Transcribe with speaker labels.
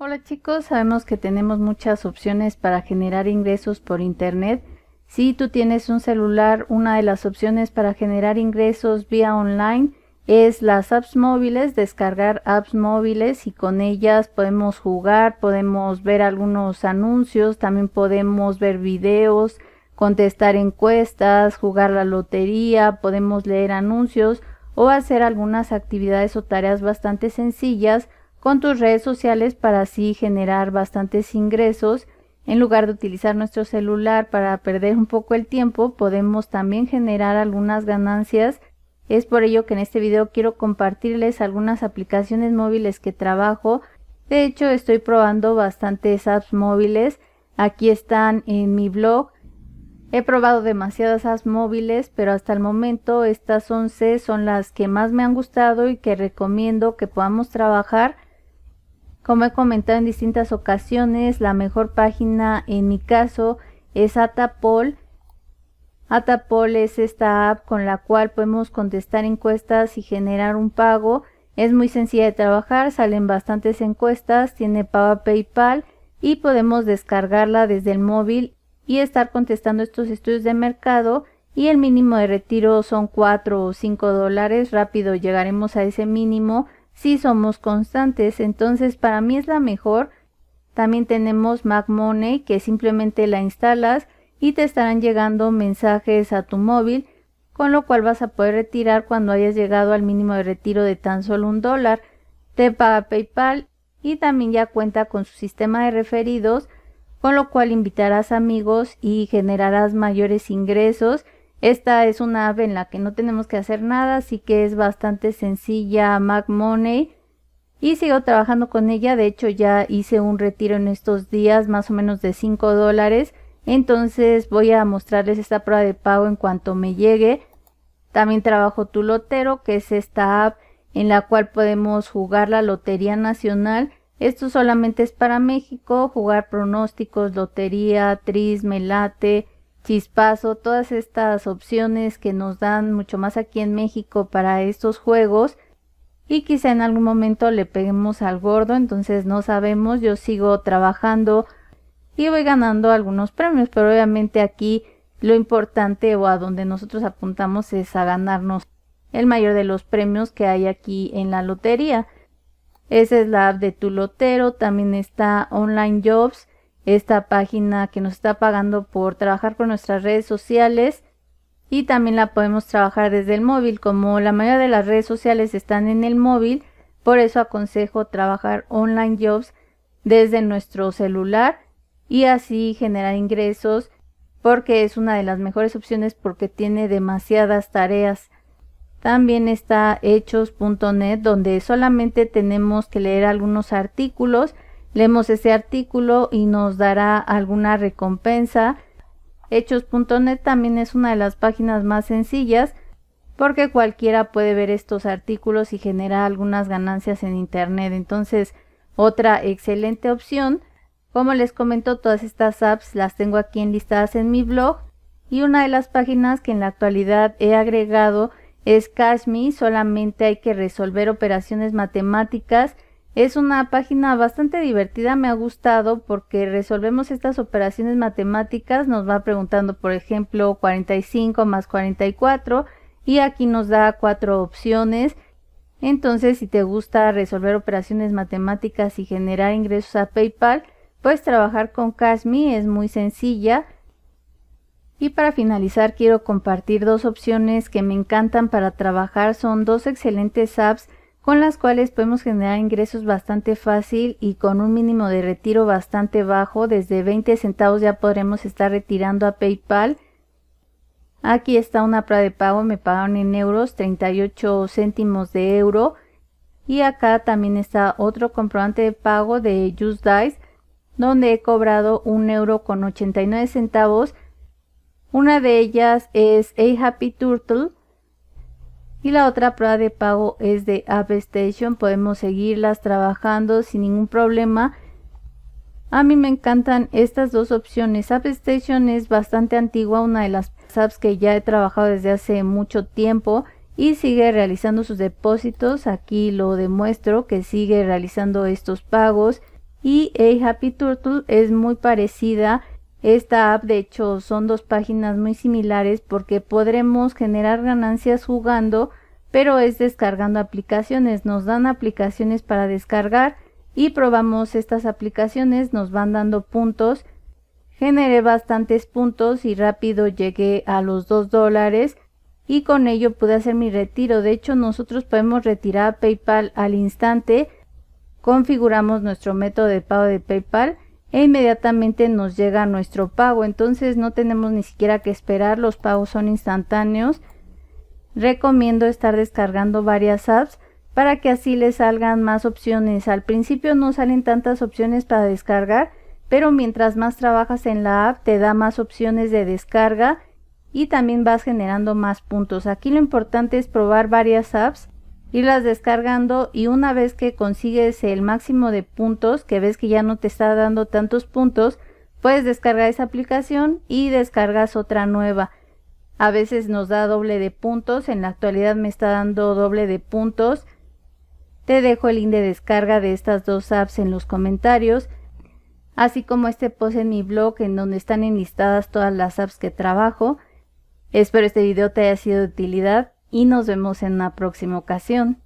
Speaker 1: Hola chicos, sabemos que tenemos muchas opciones para generar ingresos por internet. Si tú tienes un celular, una de las opciones para generar ingresos vía online es las apps móviles, descargar apps móviles y con ellas podemos jugar, podemos ver algunos anuncios, también podemos ver videos, contestar encuestas, jugar la lotería, podemos leer anuncios o hacer algunas actividades o tareas bastante sencillas con tus redes sociales para así generar bastantes ingresos. En lugar de utilizar nuestro celular para perder un poco el tiempo, podemos también generar algunas ganancias. Es por ello que en este video quiero compartirles algunas aplicaciones móviles que trabajo. De hecho, estoy probando bastantes apps móviles. Aquí están en mi blog. He probado demasiadas apps móviles, pero hasta el momento estas 11 son las que más me han gustado y que recomiendo que podamos trabajar como he comentado en distintas ocasiones, la mejor página en mi caso es Atapol. Atapol es esta app con la cual podemos contestar encuestas y generar un pago. Es muy sencilla de trabajar, salen bastantes encuestas, tiene pago PayPal y podemos descargarla desde el móvil y estar contestando estos estudios de mercado y el mínimo de retiro son 4 o 5 dólares, rápido llegaremos a ese mínimo si somos constantes, entonces para mí es la mejor. También tenemos Mac que simplemente la instalas y te estarán llegando mensajes a tu móvil, con lo cual vas a poder retirar cuando hayas llegado al mínimo de retiro de tan solo un dólar. Te paga PayPal y también ya cuenta con su sistema de referidos, con lo cual invitarás amigos y generarás mayores ingresos esta es una app en la que no tenemos que hacer nada, así que es bastante sencilla Mac Money. Y sigo trabajando con ella, de hecho ya hice un retiro en estos días, más o menos de 5 dólares. Entonces voy a mostrarles esta prueba de pago en cuanto me llegue. También trabajo Tu Lotero, que es esta app en la cual podemos jugar la Lotería Nacional. Esto solamente es para México, jugar pronósticos, lotería, tris, melate, Chispazo, todas estas opciones que nos dan mucho más aquí en México para estos juegos y quizá en algún momento le peguemos al gordo, entonces no sabemos, yo sigo trabajando y voy ganando algunos premios, pero obviamente aquí lo importante o a donde nosotros apuntamos es a ganarnos el mayor de los premios que hay aquí en la lotería. Esa es la app de tu lotero, también está Online Jobs, esta página que nos está pagando por trabajar con nuestras redes sociales y también la podemos trabajar desde el móvil. Como la mayoría de las redes sociales están en el móvil, por eso aconsejo trabajar online jobs desde nuestro celular y así generar ingresos porque es una de las mejores opciones porque tiene demasiadas tareas. También está hechos.net donde solamente tenemos que leer algunos artículos Leemos ese artículo y nos dará alguna recompensa. Hechos.net también es una de las páginas más sencillas porque cualquiera puede ver estos artículos y generar algunas ganancias en Internet. Entonces, otra excelente opción. Como les comento, todas estas apps las tengo aquí enlistadas en mi blog y una de las páginas que en la actualidad he agregado es CashMe, solamente hay que resolver operaciones matemáticas es una página bastante divertida, me ha gustado porque resolvemos estas operaciones matemáticas, nos va preguntando por ejemplo 45 más 44 y aquí nos da cuatro opciones. Entonces si te gusta resolver operaciones matemáticas y generar ingresos a PayPal, puedes trabajar con Casmi, es muy sencilla. Y para finalizar quiero compartir dos opciones que me encantan para trabajar, son dos excelentes apps con las cuales podemos generar ingresos bastante fácil y con un mínimo de retiro bastante bajo, desde 20 centavos ya podremos estar retirando a PayPal. Aquí está una prueba de pago, me pagaron en euros 38 céntimos de euro. Y acá también está otro comprobante de pago de Just Dice, donde he cobrado un euro con 89 centavos. Una de ellas es A Happy Turtle, y la otra prueba de pago es de AppStation. Podemos seguirlas trabajando sin ningún problema. A mí me encantan estas dos opciones. App es bastante antigua, una de las apps que ya he trabajado desde hace mucho tiempo y sigue realizando sus depósitos. Aquí lo demuestro que sigue realizando estos pagos. Y A Happy Turtle es muy parecida esta app, de hecho, son dos páginas muy similares porque podremos generar ganancias jugando, pero es descargando aplicaciones. Nos dan aplicaciones para descargar y probamos estas aplicaciones, nos van dando puntos. Generé bastantes puntos y rápido llegué a los 2 dólares y con ello pude hacer mi retiro. De hecho, nosotros podemos retirar PayPal al instante. Configuramos nuestro método de pago de PayPal e inmediatamente nos llega nuestro pago. Entonces no tenemos ni siquiera que esperar, los pagos son instantáneos. Recomiendo estar descargando varias apps para que así les salgan más opciones. Al principio no salen tantas opciones para descargar, pero mientras más trabajas en la app te da más opciones de descarga y también vas generando más puntos. Aquí lo importante es probar varias apps irlas descargando y una vez que consigues el máximo de puntos, que ves que ya no te está dando tantos puntos, puedes descargar esa aplicación y descargas otra nueva. A veces nos da doble de puntos, en la actualidad me está dando doble de puntos. Te dejo el link de descarga de estas dos apps en los comentarios, así como este post en mi blog en donde están enlistadas todas las apps que trabajo. Espero este video te haya sido de utilidad y nos vemos en la próxima ocasión.